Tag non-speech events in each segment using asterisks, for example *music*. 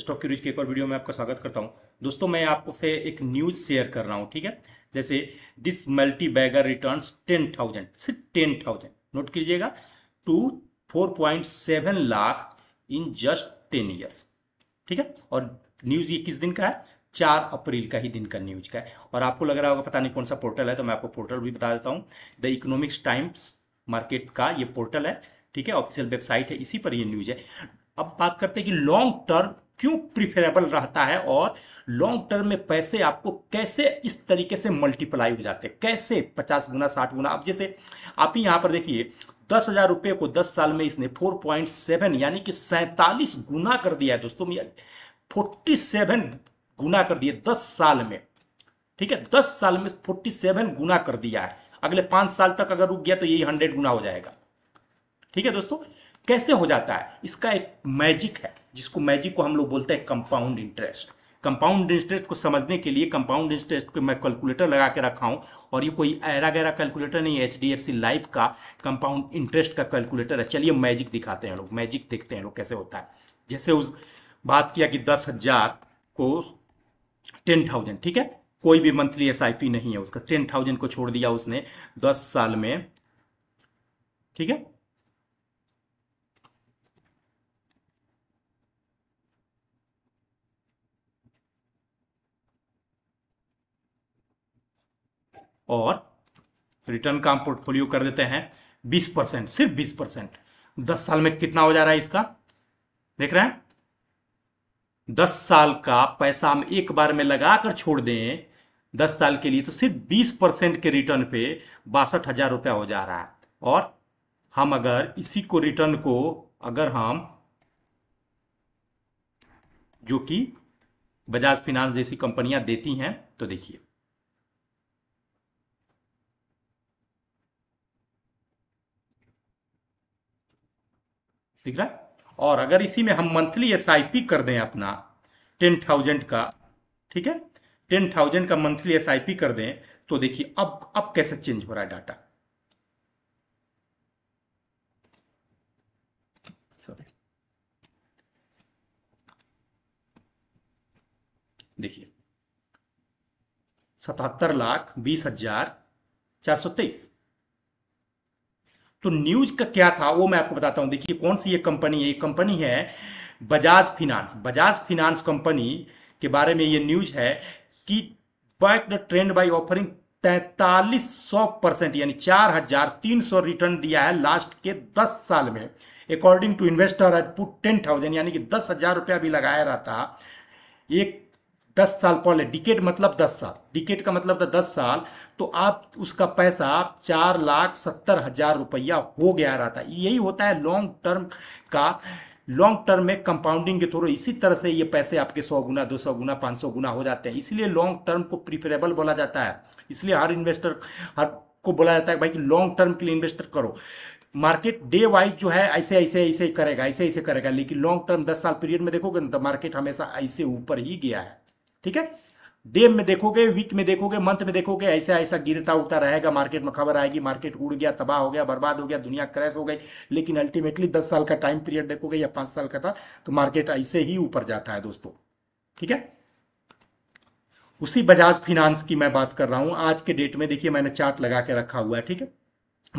stock की rich paper video में आपका स्वागत करता हूं दोस्तों मैं आपसे एक न्यूज शेयर कर रहा हूं ठीक है जैसे this multi bagger return ten thousand सिर्फ टेन थाउजेंड नोट कीजिएगा two four point seven lakh in just ten years ठीक है और न्यूज ये किस दिन का है चार अप्रैल का ही दिन का न्यूज का है और आपको लग रहा होगा पता नहीं कौन सा पोर्टल है तो मैं आपको पोर्टल भी बता देता हूँ द इकोनॉमिक्स टाइम्स मार्केट का ये पोर्टल है ठीक है ऑफिशियल वेबसाइट है इसी पर ये न्यूज है अब बात करते हैं कि लॉन्ग टर्म क्यों प्रिफरेबल रहता है और लॉन्ग टर्म में पैसे आपको कैसे इस तरीके से मल्टीप्लाई हो जाते हैं कैसे पचास गुना साठ गुना अब जैसे आप ही यहां पर देखिए दस हजार रुपये को दस साल में इसने फोर पॉइंट सेवन यानी कि सैंतालीस गुना कर दिया है दोस्तों फोर्टी सेवन गुना कर दिए दस साल में ठीक है दस साल में फोर्टी सेवन गुना कर दिया है अगले पांच साल तक अगर रुक गया तो यही हंड्रेड गुना हो जाएगा ठीक है दोस्तों कैसे हो जाता है इसका एक मैजिक है जिसको मैजिक को हम लोग बोलते हैं कंपाउंड इंटरेस्ट कंपाउंड इंटरेस्ट को समझने के लिए कंपाउंड इंटरेस्ट को मैं कैलकुलेटर लगा के रखा हूँ और ये कोई ऐरा गहरा कैलकुलेटर नहीं है H D F C life का कंपाउंड इंटरेस्ट का कैलकुलेटर है चलिए मैजिक दिखाते हैं लोग मैजिक देखते हैं लोग कैसे होता है जैसे उस बात किया कि दस हज़ार को टेन थाउजेंड ठीक है कोई भी मंथली एस आई पी नहीं है उसका टेन थाउजेंड को छोड़ दिया उसने दस साल में ठीक है और रिटर्न का हम पोर्टफोलियो कर देते हैं बीस परसेंट सिर्फ बीस परसेंट दस साल में कितना हो जा रहा है इसका देख रहे हैं दस साल का पैसा हम एक बार में लगा कर छोड़ दें दस साल के लिए तो सिर्फ बीस परसेंट के रिटर्न पे बासठ हजार रुपया हो जा रहा है और हम अगर इसी को रिटर्न को अगर हम जो कि बजाज फिनांस जैसी कंपनियां देती हैं तो देखिए दिख रहा है और अगर इसी में हम मंथली एस कर दें अपना टेन थाउजेंड का ठीक है टेन थाउजेंड का मंथली एस कर दें तो देखिए अब अब कैसे चेंज हो रहा है डाटा सॉरी देखिए सतहत्तर लाख बीस हजार चार सौ तेईस तो न्यूज का क्या था वो मैं आपको बताता हूं देखिए कौन सी ये कंपनी है ये कंपनी है Bajaj finance Bajaj finance company के बारे में ये न्यूज है कि back the trend by offering तैतालीस सौ परसेंट यानी चार हजार तीन सौ रिटर्न दिया है लास्ट के दस साल में according to investor ten thousand यानी कि दस हजार रुपया भी लगाया रहता एक दस साल पहले डिकेट मतलब दस साल डिकेट का मतलब था दस साल तो आप उसका पैसा चार लाख सत्तर हजार रुपया हो गया रहा था यही होता है लॉन्ग टर्म का लॉन्ग टर्म में कंपाउंडिंग के थ्रू इसी तरह से ये पैसे आपके सौ गुना दो सौ गुना पाँच सौ गुना हो जाते हैं इसलिए लॉन्ग टर्म को प्रिफरेबल बोला जाता है इसलिए हर इन्वेस्टर हर को बोला जाता है भाई कि लॉन्ग टर्म के लिए इन्वेस्टर करो मार्केट डे वाइज जो है ऐसे ऐसे ऐसे करेगा ऐसे ऐसे करेगा लेकिन लॉन्ग टर्म दस साल पीरियड में देखोगे ना तो मार्केट हमेशा ऐसे ऊपर ही गया है ठीक है डे में देखोगे वीक में देखोगे मंथ में देखोगे ऐसा ऐसा गिरता उठता रहेगा मार्केट में खबर आएगी मार्केट उड़ गया तबाह हो गया बर्बाद हो गया दुनिया क्रैश हो गई लेकिन अल्टीमेटली दस साल का टाइम पीरियड देखोगे या पांच साल का था तो मार्केट ऐसे ही ऊपर जाता है दोस्तों ठीक है उसी बजाज फिनांस की मैं बात कर रहा हूं आज के डेट में देखिए मैंने चार्ट लगा के रखा हुआ है ठीक है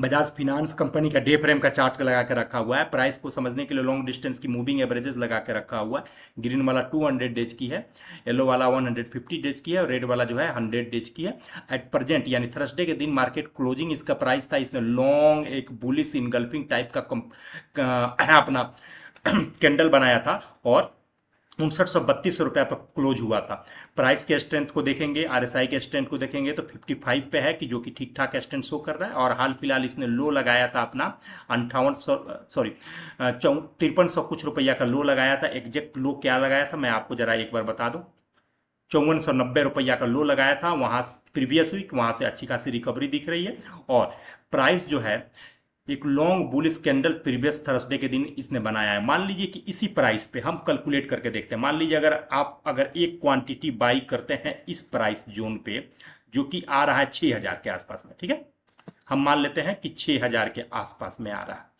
बजाज फिनांस कंपनी का डे फ्रेम का चार्ट लगा के रखा हुआ है प्राइस को समझने के लिए लॉन्ग डिस्टेंस की मूविंग एवरेजेस लगा के रखा हुआ है ग्रीन वाला 200 डेज की है येलो वाला 150 डेज की है और रेड वाला जो है 100 डेज की है एट प्रेजेंट यानी थर्सडे के दिन मार्केट क्लोजिंग इसका प्राइस था इसने लॉन्ग एक बुलिस इनगल्फिंग टाइप का, का अपना कैंडल *clears throat* बनाया था और उनसठ सौ बत्तीस रुपये पर क्लोज हुआ था प्राइस के स्ट्रेंथ को देखेंगे आरएसआई के स्ट्रेंथ को देखेंगे तो 55 पे है कि जो कि ठीक ठाक स्ट्रेंथ शो कर रहा है और हाल फिलहाल इसने लो लगाया था अपना अंठावन सौ सॉरी तिरपन सौ कुछ रुपया का लो लगाया था एग्जैक्ट लो क्या लगाया था मैं आपको जरा एक बार बता दूँ चौवन सौ नब्बे रुपया का लो लगाया था वहाँ प्रीवियस वीक वहाँ से अच्छी खासी रिकवरी दिख रही है और प्राइस जो है एक long bullish candle previous Thursday के दिन इसने बनाया है मान लीजिए कि इसी प्राइस पे हम कैलकुलेट करके देखते हैं मान लीजिए अगर आप अगर एक क्वांटिटी बाई करते हैं इस प्राइस जोन पे जो कि आ रहा है छह हज़ार के आसपास में ठीक है हम मान लेते हैं कि छह हज़ार के आसपास में आ रहा है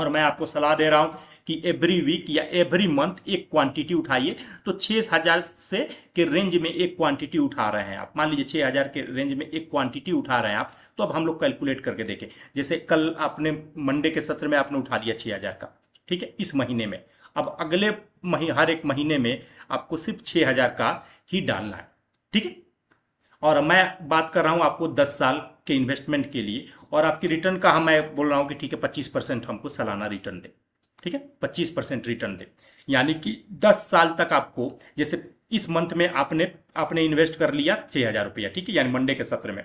और मैं आपको सलाह दे रहा हूं कि एवरी वीक या एवरी मंथ एक क्वांटिटी उठाइए तो 6000 से के रेंज में एक क्वांटिटी उठा रहे हैं आप मान लीजिए 6000 के रेंज में एक क्वांटिटी उठा रहे हैं आप तो अब हम लोग कैलकुलेट करके देखें जैसे कल आपने मंडे के सत्र में आपने उठा दिया 6000 का ठीक है इस महीने में अब अगले मही हर एक महीने में आपको सिर्फ 6000 का ही डालना है ठीक है और मैं बात कर रहा हूँ आपको दस साल के इन्वेस्टमेंट के लिए और आपकी रिटर्न का हम मैं बोल रहा हूँ कि ठीक है पच्चीस परसेंट हमको सालाना रिटर्न दे ठीक है पच्चीस परसेंट रिटर्न दे यानी कि दस साल तक आपको जैसे इस मंथ में आपने आपने इन्वेस्ट कर लिया छः हज़ार रुपया ठीक है यानी मंडे के सत्र में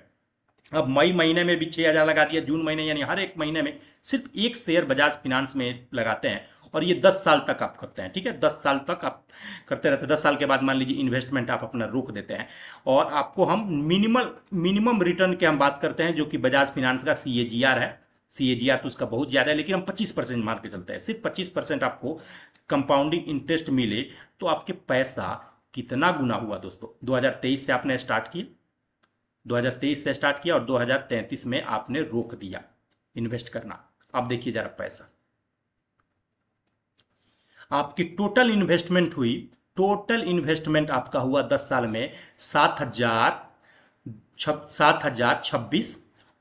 अब मई महीने में भी छः हज़ार लगा दिया जून महीने यानी हर एक महीने में सिर्फ एक शेयर बजाज फिनांस में लगाते हैं और ये दस साल तक आप करते हैं ठीक है दस साल तक आप करते रहते हैं दस साल के बाद मान लीजिए इन्वेस्टमेंट आप अपना रोक देते हैं और आपको हम मिनिमल मिनिमम रिटर्न की हम बात करते हैं जो कि बजाज फिनांस का सी है सी तो उसका बहुत ज़्यादा है लेकिन हम पच्चीस परसेंट मार के चलते हैं सिर्फ पच्चीस परसेंट आपको कंपाउंडिंग इंटरेस्ट मिले तो आपके पैसा कितना गुना हुआ दोस्तों 2023 से आपने स्टार्ट किया 2023 से स्टार्ट किया और 2033 में आपने रोक दिया इन्वेस्ट करना अब देखिए जरा पैसा आपकी टोटल इन्वेस्टमेंट हुई टोटल इन्वेस्टमेंट आपका हुआ दस साल में सात हजार सात हजार छब्बीस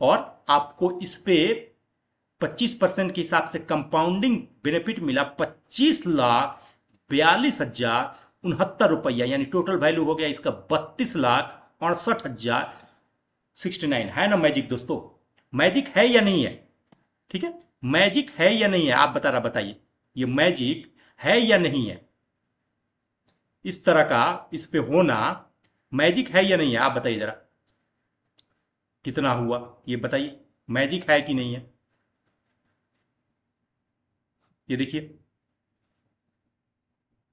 और आपको इस पे पच्चीस परसेंट के हिसाब से कंपाउंडिंग बेनिफिट मिला पच्चीस लाख बयालीस हजार उनहत्तर रुपया यानी टोटल वैल्यू हो गया इसका बत्तीस लाख अड़सठ हजार सिक्सटी नाइन है ना मैजिक दोस्तों मैजिक है या नहीं है ठीक है मैजिक है या नहीं है आप बता रहा बताइए ये मैजिक है या नहीं है इस तरह का इस पे होना मैजिक है या नहीं है आप बताइए जरा कितना हुआ ये बताइए मैजिक है कि नहीं है ये देखिए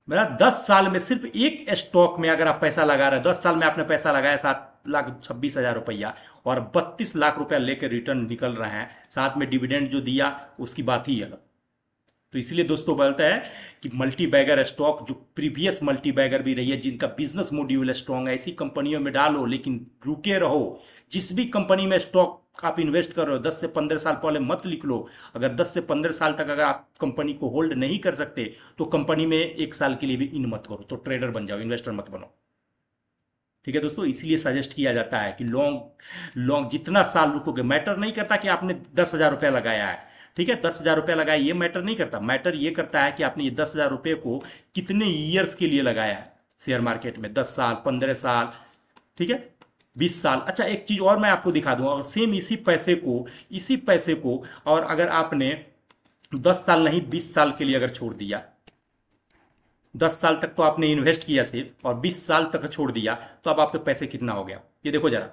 मेरा दस साल में सिर्फ एक स्टॉक में अगर आप पैसा लगा रहे हैं दस साल में आपने पैसा लगाया सात लाख छब्बीस हजार रुपया और बत्तीस लाख रुपया लेकर रिटर्न निकल रहे हैं साथ में डिविडेंड जो दिया उसकी बात ही अलग तो इसलिए दोस्तों बोलता है कि मल्टी बैगर स्टॉक जो प्रीवियस मल्टी बैगर भी रही है जिनका बिजनेस मॉड्यूल स्ट्रांग है ऐसी कंपनियों में डालो लेकिन रुके रहो जिस भी कंपनी में स्टॉक आप इन्वेस्ट कर रहे हो दस से पंद्रह साल पहले मत लिख लो अगर दस से पंद्रह साल तक अगर आप कंपनी को होल्ड नहीं कर सकते तो कंपनी में एक साल के लिए भी इन मत करो तो ट्रेडर बन जाओ इन्वेस्टर मत बनो ठीक है दोस्तों इसलिए सजेस्ट किया जाता है कि लॉन्ग लॉन्ग जितना साल रुकोगे मैटर नहीं करता कि आपने दस हजार रुपया लगाया है ठीक है दस हजार रुपया लगाया ये मैटर नहीं करता मैटर ये करता है कि आपने ये दस हजार रुपये को कितने ईयर्स के लिए लगाया है शेयर मार्केट में दस साल पंद्रह साल ठीक है बीस साल अच्छा एक चीज और मैं आपको दिखा दूंगा और सेम इसी पैसे को इसी पैसे को और अगर आपने दस साल नहीं बीस साल के लिए अगर छोड़ दिया दस साल तक तो आपने इन्वेस्ट किया सिर्फ और बीस साल तक छोड़ दिया तो अब आपके पैसे कितना हो गया ये देखो जरा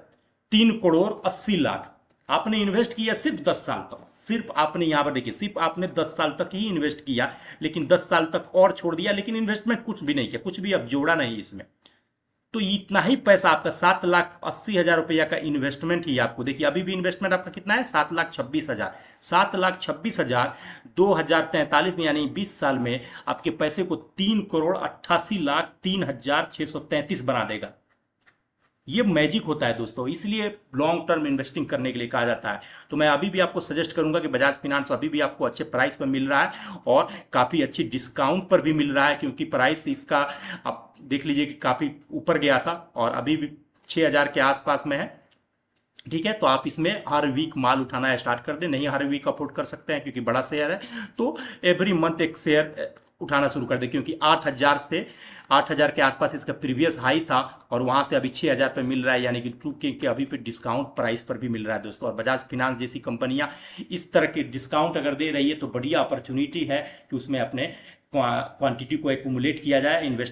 तीन करोड़ अस्सी लाख आपने इन्वेस्ट किया सिर्फ दस साल तक सिर्फ आपने यहाँ पर देखिए सिर्फ आपने दस साल तक ही इन्वेस्ट किया लेकिन दस साल तक और छोड़ दिया लेकिन इन्वेस्टमेंट कुछ भी नहीं किया कुछ भी अब जोड़ा नहीं इसमें तो इतना ही पैसा आपका सात लाख अस्सी हजार रुपया का इन्वेस्टमेंट ही आपको देखिए अभी भी इन्वेस्टमेंट आपका कितना है सात लाख छब्बीस हजार सात लाख छब्बीस हजार दो हजार तैंतालीस में यानी बीस साल में आपके पैसे को तीन करोड़ अट्ठासी लाख तीन हजार छह सौ तैंतीस बना देगा ये मैजिक होता है दोस्तों इसलिए लॉन्ग टर्म इन्वेस्टिंग करने के लिए कहा जाता है तो मैं अभी भी आपको सजेस्ट करूंगा कि बजाज फिनांस अभी भी आपको अच्छे प्राइस पर मिल रहा है और काफ़ी अच्छी डिस्काउंट पर भी मिल रहा है क्योंकि प्राइस इसका आप देख लीजिए कि काफ़ी ऊपर गया था और अभी भी छह हज़ार के आसपास में है ठीक है तो आप इसमें हर वीक माल उठाना स्टार्ट कर दे नहीं हर वीक अफोर्ड कर सकते हैं क्योंकि बड़ा शेयर है तो एवरी मंथ एक शेयर उठाना शुरू कर दे क्योंकि आठ हज़ार से 8000 के आसपास इसका प्रीवियस हाई था और वहां से अभी 6000 पे मिल रहा है यानी कि टू के, के अभी पे डिस्काउंट प्राइस पर भी मिल रहा है दोस्तों और बजाज फिनांस जैसी कंपनियां इस तरह के डिस्काउंट अगर दे रही है तो बढ़िया अपॉर्चुनिटी है कि उसमें अपने क्वांटिटी को एकूमुलेट किया जाए इन्वेस्ट